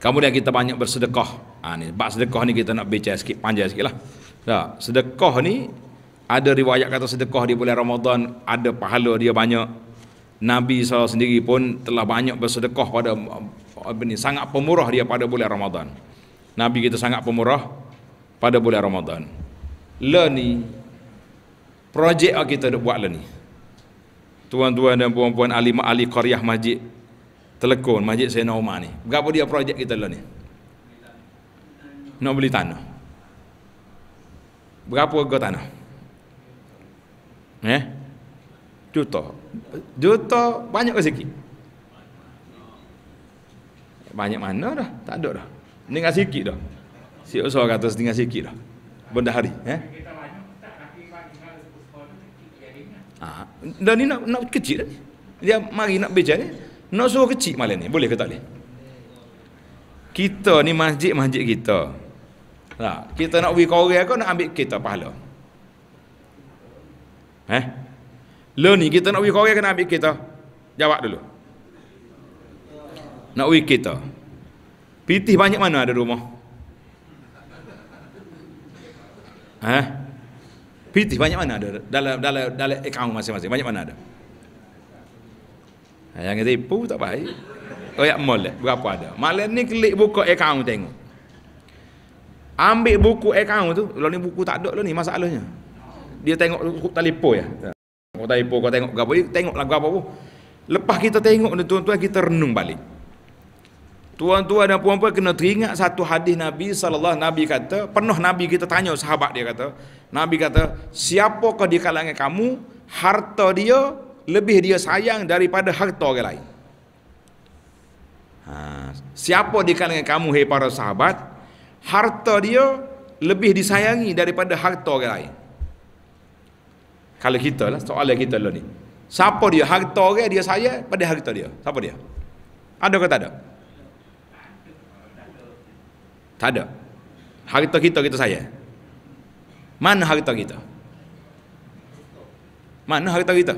Kemudian kita banyak bersedekah. Ha, ni, bab sedekah ni kita nak bincang sikit, panjang sikit lah. sedekah ni, ada riwayat kata sedekah di bulan Ramadan, ada pahala dia banyak. Nabi SAW sendiri pun telah banyak bersedekah pada, ini, sangat pemurah dia pada bulan Ramadan. Nabi kita sangat pemurah pada bulan Ramadan. Lah ni, projek kita nak buat lah ni. Tuan-tuan dan puan-puan ahli, ahli Qaryah Masjid telekon Masjid Sayyidina Umar ni. Berapa dia projek kita lah ni? Nak beli tanah. Berapa harga tanah? Eh? Juta. Juta banyak ke sikit? Banyak mana dah? Tak ada dah. Tinggal sikit dah. Si usah kata tinggal sikit dah. Benda hari, eh? Ah, dan ini nak, nak kecil dah. Dia mari nak bicara nak suruh kecil malam ni, boleh ke tak boleh? Kita ni masjid-masjid kita. Nah, Kita nak pergi korea kau nak ambil kita pahala? Eh? Lo lah ni kita nak pergi korea kena ambil kita? Jawab dulu. Nak pergi kita. Pitih banyak mana ada rumah? Eh? Pitih banyak mana ada dalam dalam dalam akaun masing-masing? Banyak mana ada? Ha, yang kata ipu tak baik. Royak mole, eh, berapa ada? Malah ni klik buka account tengok. Ambil buku account tu, kalau ni buku tak ada lah ni masalahnya. Dia tengok buku talipo ya. ya. Kau talipo kau tengok berapa, tengok lagu apa pun. Lepas kita tengok ni tuan-tuan, kita renung balik. Tuan-tuan dan puan-puan kena teringat satu hadis Nabi saw. Nabi kata, pernah Nabi kita tanya sahabat dia kata, Nabi kata, siapakah di kalangan kamu harta dia lebih dia sayang daripada harta orang lain. Ha, siapa di kalangan kamu hei para sahabat, harta dia lebih disayangi daripada harta orang lain. Kalau kita lah, soalan kita lah ni. Siapa dia harta orang dia sayang pada harta dia? Siapa dia? Ada ke tak ada? Tak ada. Harta kita kita sayang. Mana harta kita? Mana harta kita?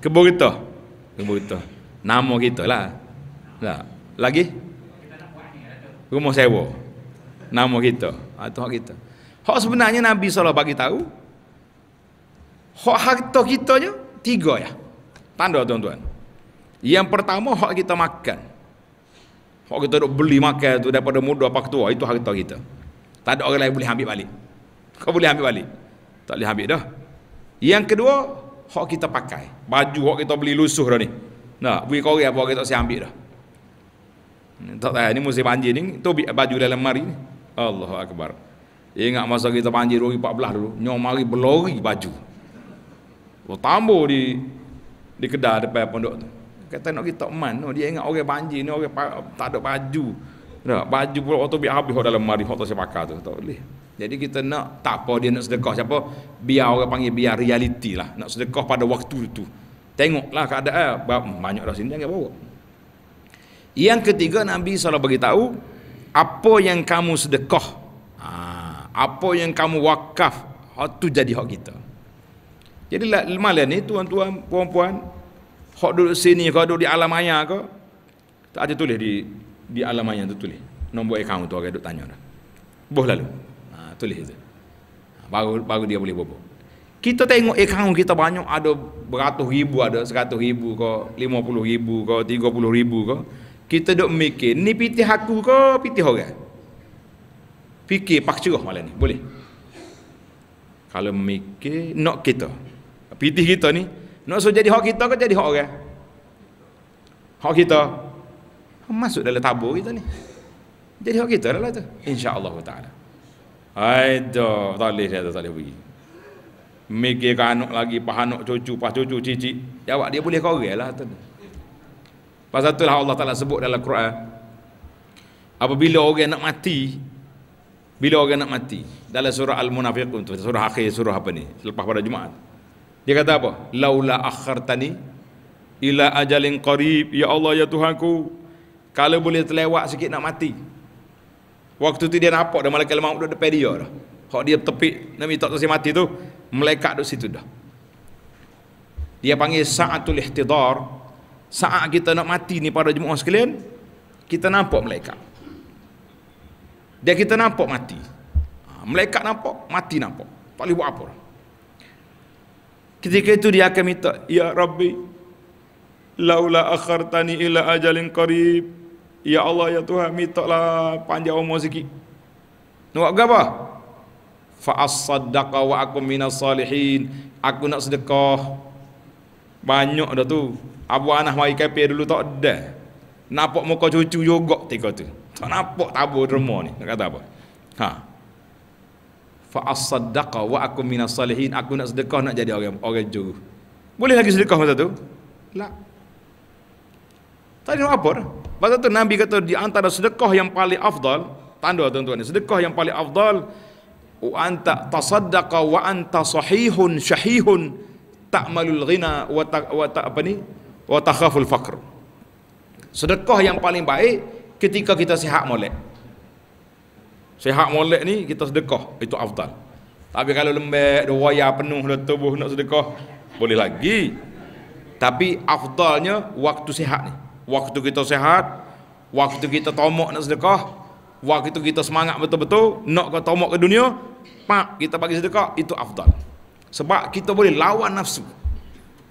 Kebun kita. Kebun kita. Nama kita lah. Tak. Lah, lagi? Rumah sewa. Nama kita. Itu ah, hak kita. Hak sebenarnya Nabi SAW bagi tahu. Hak harta kita je, tiga ya. Tanda tuan-tuan. Yang pertama, hak kita makan. Hak kita duk beli makan tu daripada muda apa ketua, itu harta kita. Tak ada orang lain boleh ambil balik. Kau boleh ambil balik. Tak boleh ambil dah. Yang kedua, hok kita pakai. Baju hok kita beli lusuh dah ni. Nah, bagi korek apa kita si ambil dah. Hmm, tak tahu ni musim banjir ni, tu baju dalam mari ni. Allahu akbar. Ingat masa kita banjir 2014 dulu, nyok mari berlori baju. Oh, tambah di di kedai depan pondok tu. Kata nak kita man, no. Oh, dia ingat orang banjir ni orang tak ada baju. Nah, baju pula waktu habis hok dalam lemari, hok tak sepakat tu, tak boleh. Jadi kita nak tak apa dia nak sedekah siapa biar orang panggil biar reality lah nak sedekah pada waktu itu. Tengoklah keadaan hmm, banyak dah sini jangan bawa. Yang ketiga Nabi SAW beritahu apa yang kamu sedekah ha, apa yang kamu wakaf hak tu jadi hak kita. Jadi lah malam ni tuan-tuan puan-puan hak duduk sini kau duduk di alam maya ke tak ada tulis di di alam maya tu tulis nombor akaun tu orang duk tanya dah. Boh lalu tulis itu baru baru dia boleh bobo kita tengok ekang kita banyak ada beratus ribu ada seratus ribu ke lima puluh ribu ke tiga puluh ribu ke kita dok mikir ni piti aku ke piti orang fikir pak cerah malam ni boleh kalau mikir nak kita piti kita ni nak so jadi hak kita ke jadi hak orang hak kita masuk dalam tabur kita ni jadi hak kita adalah tu insyaallah taala Aduh, tak boleh saya tak boleh begini. Mikir kanuk lagi, pahanuk cucu, pah cucu, cici. Jawab dia boleh kau gila lah. Pasal itulah Allah Ta'ala sebut dalam Quran. Apabila orang nak mati, bila orang nak mati, dalam surah Al-Munafiqun, surah akhir, surah apa ni, selepas pada Jumaat. Dia kata apa? Laula akhir akhartani ila ajalin qarib. Ya Allah, ya Tuhanku. Kalau boleh terlewat sikit nak mati. Waktu tu dia nampak dah malaikat maut duduk depan dia dah. Hak dia tepi Nabi tak tahu mati tu, malaikat duduk situ dah. Dia panggil saatul ihtidar. Saat kita nak mati ni pada jemaah sekalian, kita nampak malaikat. Dia kita nampak mati. Ha, malaikat nampak, mati nampak. Tak boleh buat apa. Dah. Ketika itu dia akan minta, Ya Rabbi, laula akhartani ila ajalin qarib, Ya Allah ya Tuhan minta lah panjang umur sikit. Nak apa? Fa as wa akum minas salihin. Aku nak sedekah. Banyak dah tu. Abu anak mari kafe dulu tak ada. Nampak muka cucu juga tiga tu. Tak nampak tabur derma ni. Nak kata apa? Ha. Fa as wa akum minas salihin. Aku nak sedekah nak jadi orang orang juru. Boleh lagi sedekah masa tu? Tak. Tak ada apa dah. Pasal tu Nabi kata di antara sedekah yang paling afdal, tanda tuan-tuan ni, sedekah yang paling afdal wa anta tasaddaqa wa anta sahihun shahihun ta'malul ghina wa ta, wa ta, apa ni? wa takhaful faqr. Sedekah yang paling baik ketika kita sihat molek. Sihat molek ni kita sedekah, itu afdal. Tapi kalau lembek, dua ya penuh dah tubuh nak sedekah, boleh lagi. Tapi afdalnya waktu sihat ni waktu kita sehat, waktu kita tomok nak sedekah, waktu kita semangat betul-betul nak kau tomok ke dunia, pak kita bagi sedekah itu afdal. Sebab kita boleh lawan nafsu.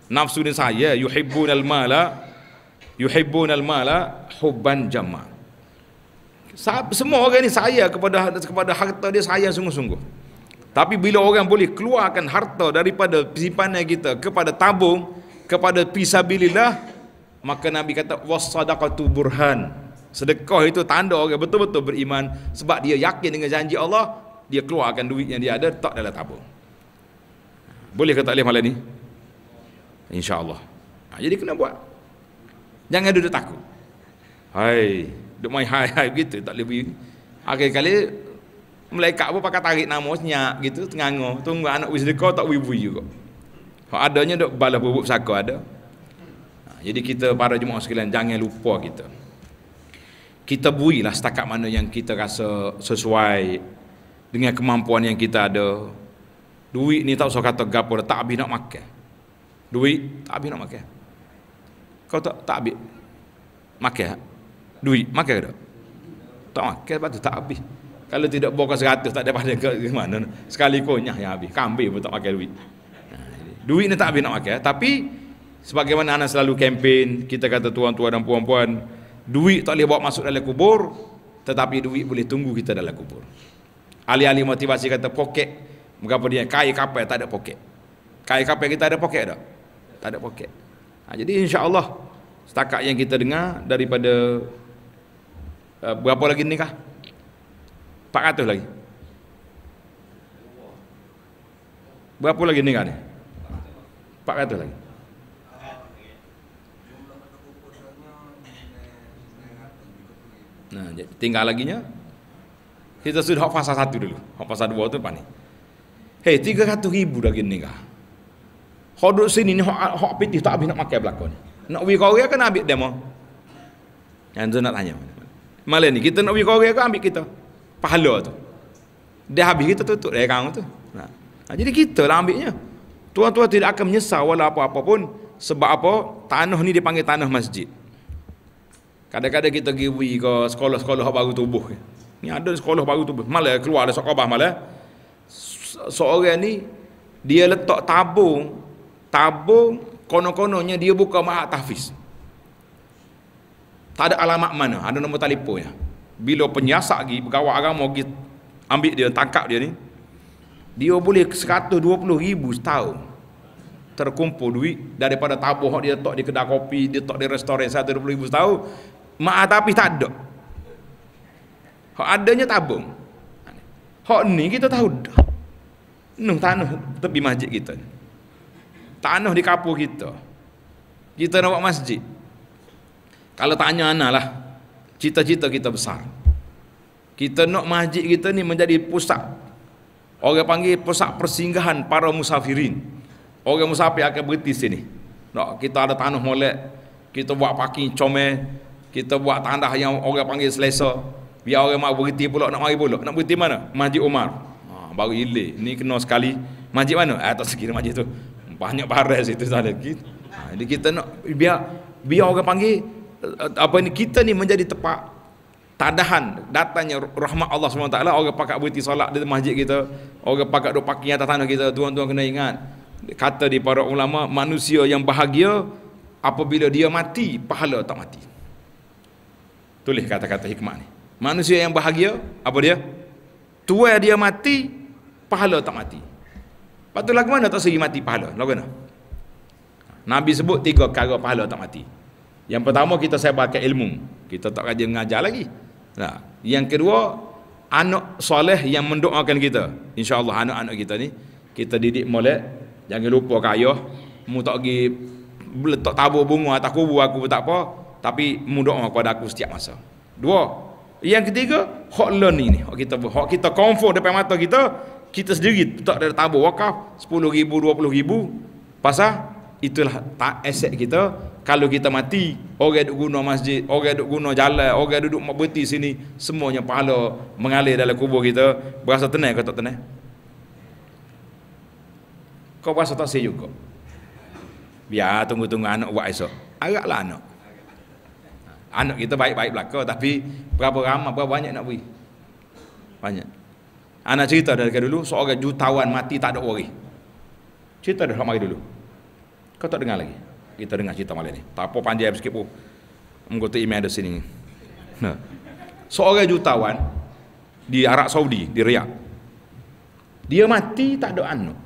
Nafsu ni saya yuhibbunal mala yuhibbunal mala hubban jamma. Semua orang ni saya kepada kepada harta dia saya sungguh-sungguh. Tapi bila orang boleh keluarkan harta daripada simpanan kita kepada tabung, kepada pisabilillah, maka Nabi kata wassadaqatu burhan sedekah itu tanda orang okay, betul-betul beriman sebab dia yakin dengan janji Allah dia keluarkan duit yang dia ada tak dalam tabung boleh kata tak boleh malam ni insyaAllah ha, jadi kena buat jangan duduk takut hai duduk main hai hai begitu tak boleh pergi akhir kali malaikat pun pakai tarik nama senyap gitu tengah tunggu anak wisdeka tak wibu juga ada ha, adanya duduk balas bubuk saka ada jadi kita para jemaah sekalian jangan lupa kita kita builah setakat mana yang kita rasa sesuai dengan kemampuan yang kita ada duit ni tak usah kata gapo dah tak habis nak makan duit tak habis nak makan kau tak tak habis makan ha? duit makan ke tak tak makan sebab tu tak habis kalau tidak bawa seratus tak daripada ke mana sekali konyah yang habis kambing pun tak makan duit ha, duit ni tak habis nak makan tapi sebagaimana anak selalu kempen kita kata tuan-tuan dan puan-puan duit tak boleh bawa masuk dalam kubur tetapi duit boleh tunggu kita dalam kubur ahli-ahli motivasi kata poket mengapa dia kaya kapal tak ada poket kaya kapal kita ada poket tak? tak ada poket ha, jadi Allah setakat yang kita dengar daripada uh, berapa lagi ni kah? 400 lagi berapa lagi ni kah ni? 400 lagi 400. Nah, tinggal lagi nya. Kita sudah hak fasa satu dulu. Hak fasa dua tu apa ni? Hei, tiga ratus ribu dah gini kah? Hak duduk sini ni, hak piti tak abis nak makai belakon. Nak pergi Korea kan abis demo? Yang tu nak tanya. Malah ni, kita nak pergi Korea kan abis kita? Pahala tu. Dia habis kita tutup dari kawan tu. Nah. jadi kita lah ambilnya. Tuan-tuan tidak akan menyesal wala apa-apa pun. Sebab apa? Tanah ni dipanggil tanah masjid. Kadang-kadang kita pergi ke sekolah-sekolah yang baru tubuh. Ni ada sekolah baru tubuh. Malah eh, keluar dari sekolah malah. Eh. Seorang ni, dia letak tabung. Tabung, konon-kononnya dia buka mahat tahfiz. Tak ada alamat mana, ada nombor telefonnya. Bila penyiasat pergi, pegawai agama pergi ambil dia, tangkap dia ni. Dia boleh 120 ribu setahun terkumpul duit daripada tabung dia letak di kedai kopi, dia letak di restoran 120 ribu setahun Ma'ah tapi tak ada. Hak adanya tabung. Hak ni kita tahu dah. Nung tanah tepi masjid kita. Tanah di kapur kita. Kita nak buat masjid. Kalau tanya anak lah. Cita-cita kita besar. Kita nak masjid kita ni menjadi pusat. Orang panggil pusat persinggahan para musafirin. Orang musafir akan berhenti sini. Nak, kita ada tanah molek. Kita buat parking comel kita buat tanda yang orang panggil selesa biar orang mahu berhenti pula nak mari pula nak berhenti mana masjid Umar ha, baru ile ni kena sekali masjid mana eh, tak sekira masjid tu banyak baris itu sana kita ha, jadi kita nak biar biar orang panggil eh, apa ni kita ni menjadi tempat tadahan datangnya rahmat Allah SWT orang pakat berhenti solat di masjid kita orang pakat duk pakai atas tanah kita tuan-tuan kena ingat kata di para ulama manusia yang bahagia apabila dia mati pahala tak mati Tulis kata-kata hikmah ni. Manusia yang bahagia, apa dia? Tua dia mati, pahala tak mati. Lepas tu lagu mana tak segi mati pahala? Lagu mana? Nabi sebut tiga kata pahala tak mati. Yang pertama kita sebarkan ilmu. Kita tak rajin mengajar lagi. Nah. Yang kedua, anak soleh yang mendoakan kita. InsyaAllah anak-anak kita ni, kita didik molek, jangan lupa kaya, mu tak pergi letak tabur bunga atas kubur aku pun tak apa tapi mudah kepada aku setiap masa. Dua. Yang ketiga, hak learning ini. Hak kita hak kita comfort depan mata kita, kita sendiri tak ada tabu. wakaf 10 ribu, 20 ribu. Pasal itulah tak aset kita kalau kita mati, orang duk guna masjid, orang duk guna jalan, orang duduk mabeti sini, semuanya pahala mengalir dalam kubur kita, berasa tenang ke tak tenang? Kau berasa tak sejuk kok? Biar tunggu-tunggu anak buat esok. Agaklah anak. Anak kita baik-baik belaka tapi berapa ramah, berapa banyak nak beri? Banyak. Anak cerita dari dulu, seorang jutawan mati tak ada waris. Cerita dah mari dulu. Kau tak dengar lagi? Kita dengar cerita malam ni. Tak apa pandai sikit pun. Mengikuti email di sini. Nah. Seorang jutawan di Arab Saudi, di Riyadh. Dia mati tak ada anak.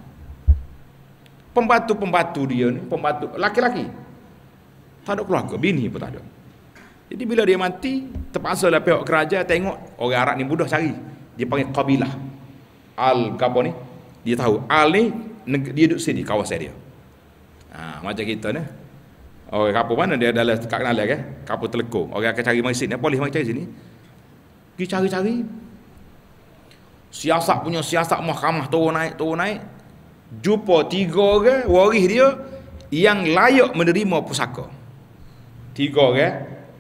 Pembantu-pembantu dia ni, pembantu laki-laki. Tak ada keluarga, bini pun tak ada. Jadi bila dia mati, terpaksa lah pihak keraja tengok orang Arab ni mudah cari. Dia panggil kabilah. Al gapo ni? Dia tahu Al ni dia duduk sini kawasan dia. Ha, macam kita ni. Orang kapo mana dia dalam dekat kenal kan? Kapo teleko. Orang akan cari mari sini, polis mari cari sini. Pergi cari-cari. Siasat punya siasat mahkamah turun naik, turun naik. Jumpa tiga orang waris dia yang layak menerima pusaka. Tiga orang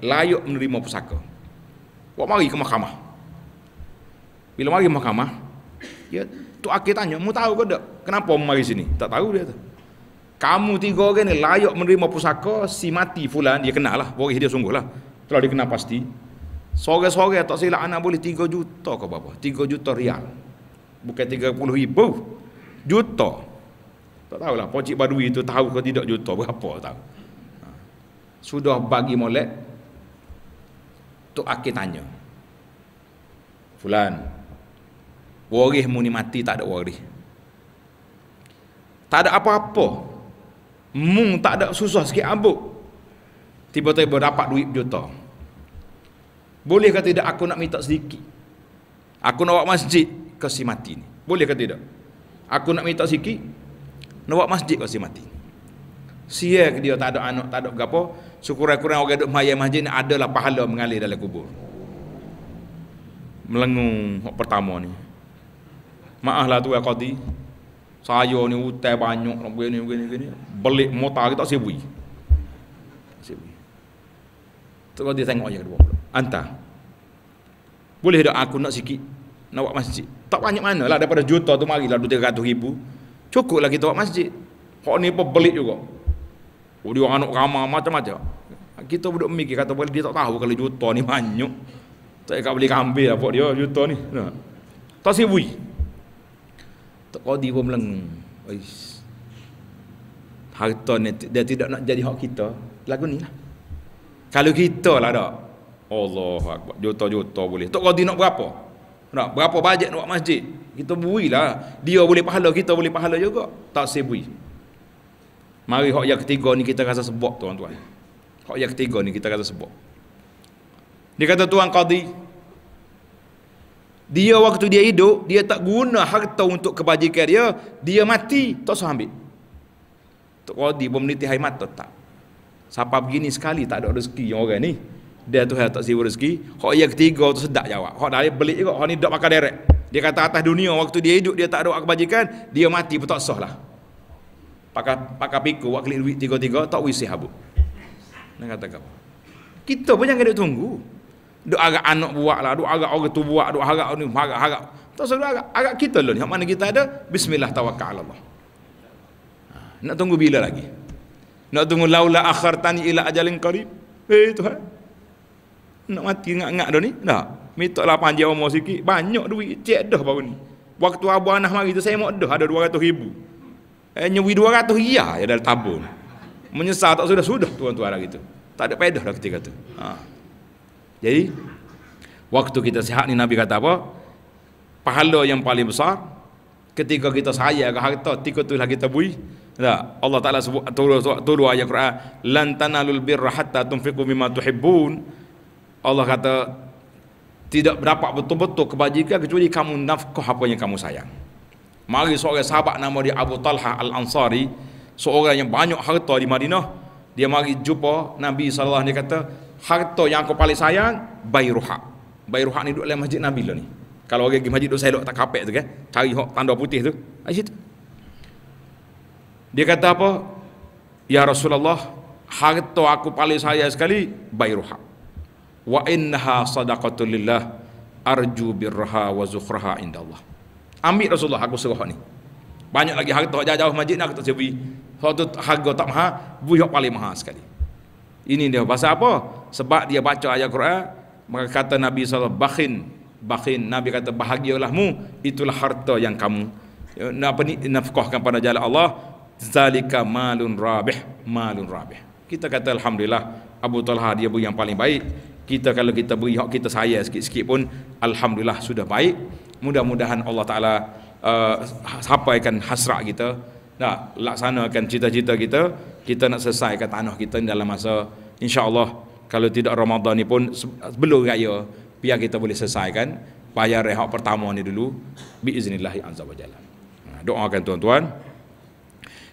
layak menerima pusaka. Buat mari ke mahkamah. Bila mari ke mahkamah, ya tu akhir tanya, mu tahu ke tak? Kenapa mu mari sini? Tak tahu dia tu. Kamu tiga orang ni layak menerima pusaka si mati fulan dia kenal lah, boleh dia sungguh lah. Telah dikenal pasti. Sore-sore tak silap anak boleh 3 juta ke apa? 3 juta rial. Bukan 30 ribu. Juta. Tak tahu lah. pocik badui itu tahu ke tidak juta berapa tahu. Ha. Sudah bagi molek Tok Akil tanya. Fulan, warismu ni mati tak ada waris. Tak ada apa-apa. Mung tak ada susah sikit abuk. Tiba-tiba dapat duit juta. Boleh kata tidak aku nak minta sedikit. Aku nak buat masjid ke si mati ni. Boleh kata tidak. Aku nak minta sedikit. Nak buat masjid ke si mati. Sia dia tak ada anak, tak ada apa-apa sekurang-kurang orang duk mayat masjid ni adalah pahala mengalir dalam kubur melengung hak pertama ni maaf lah tu ya qadi saya ni utai banyak nak begini begini begini belik mota kita tak sibui sibui tu qadi tengok je kedua anta boleh tak aku nak sikit nak buat masjid tak banyak mana lah daripada juta tu marilah 200 ribu cukup lah kita buat masjid hak ni pun belik juga Oh, dia orang anak ramah macam-macam. Kita duduk mikir kata boleh dia tak tahu kalau juta ni banyak. Tak kau boleh ambil apa lah dia juta ni. Nah. Tak sibui. Tak kodi pun meleng. Ais. Harta ni dia tidak nak jadi hak kita. Lagu ni lah. Kalau kita lah dak. Allah akbar. Juta-juta boleh. Tak kodi nak berapa? Nak berapa bajet nak buat masjid? Kita builah. Dia boleh pahala, kita boleh pahala juga. Tak sibui. Mari hak yang ketiga ni kita rasa sebab tuan-tuan. Hak yang ketiga ni kita rasa sebab. Dia kata tuan qadi dia waktu dia hidup dia tak guna harta untuk kebajikan dia, dia mati tak usah ambil. Tok qadi pun meniti hai mata tak. Siapa begini sekali tak ada rezeki yang orang ni. Dia tu tak sibuk rezeki. Hak yang ketiga tu sedak jawab. Hak dari belik juga. Hak ni dak makan derek. Dia kata atas dunia waktu dia hidup dia tak ada kebajikan, dia mati pun tak sah lah pakai pakai piku wak kelik duit tiga-tiga tak wisi habuk. Nak kata apa? Kita pun jangan duk tunggu. Duk agak anak buat lah, duk agak orang tu buat, duk harap ni, harap-harap. Tak usah agak, agak kita lah ni. Yang mana kita ada? Bismillah tawakkal Allah. Ha, nak tunggu bila lagi? Nak tunggu laula akhir akhartani ila ajalin qarib. eh Tuhan. Nak mati ngak-ngak dah ni? Dah. Mitoklah panjang umur sikit. Banyak duit cek dah baru ni. Waktu Abu Anah mari tu saya mok dah ada 200 ribu. Eh nyewi 200 riyal ah, ya dalam tabung. Menyesal tak sudah sudah tuan-tuan lah gitu. Tak ada faedah dah ketika tu. Ha. Jadi waktu kita sihat ni Nabi kata apa? Pahala yang paling besar ketika kita sayang, ke harta tika tu lah kita bui. Tak? Allah Taala sebut turu turu ayat Quran lan tanalul birra hatta tunfiqu mimma tuhibbun. Allah kata tidak berapa betul-betul kebajikan kecuali kamu nafkah apa yang kamu sayang mari seorang sahabat nama dia Abu Talha Al-Ansari seorang yang banyak harta di Madinah dia mari jumpa Nabi SAW dia kata harta yang aku paling sayang Bayruha Bayruha ni duduk dalam masjid Nabi lah ni kalau orang pergi masjid duduk selok tak kapek tu kan cari hok tanda putih tu di situ dia kata apa Ya Rasulullah harta aku paling sayang sekali Bayruha wa innaha sadaqatul lillah arju birraha wa zukhraha Allah ambil Rasulullah aku serah ni banyak lagi harta jauh-jauh masjid nak tak sebi satu harga tak mahal bui yang paling mahal sekali ini dia bahasa apa sebab dia baca ayat Quran maka kata Nabi SAW bakhin bakhin Nabi kata bahagialah itulah harta yang kamu ya, apa ni nafkahkan pada jalan Allah zalika malun rabih malun rabih kita kata Alhamdulillah Abu Talha dia beri yang paling baik kita kalau kita beri hak kita sayang sikit-sikit pun Alhamdulillah sudah baik mudah-mudahan Allah Ta'ala uh, sampaikan hasrat kita nak laksanakan cita-cita kita kita nak selesaikan tanah kita dalam masa insya Allah kalau tidak Ramadan ni pun sebelum raya biar kita boleh selesaikan bayar rehat pertama ni dulu biiznillahi azza wa jalla ha, doakan tuan-tuan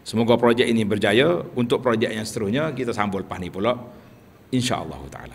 semoga projek ini berjaya untuk projek yang seterusnya kita sambung lepas ni pula Allah ta'ala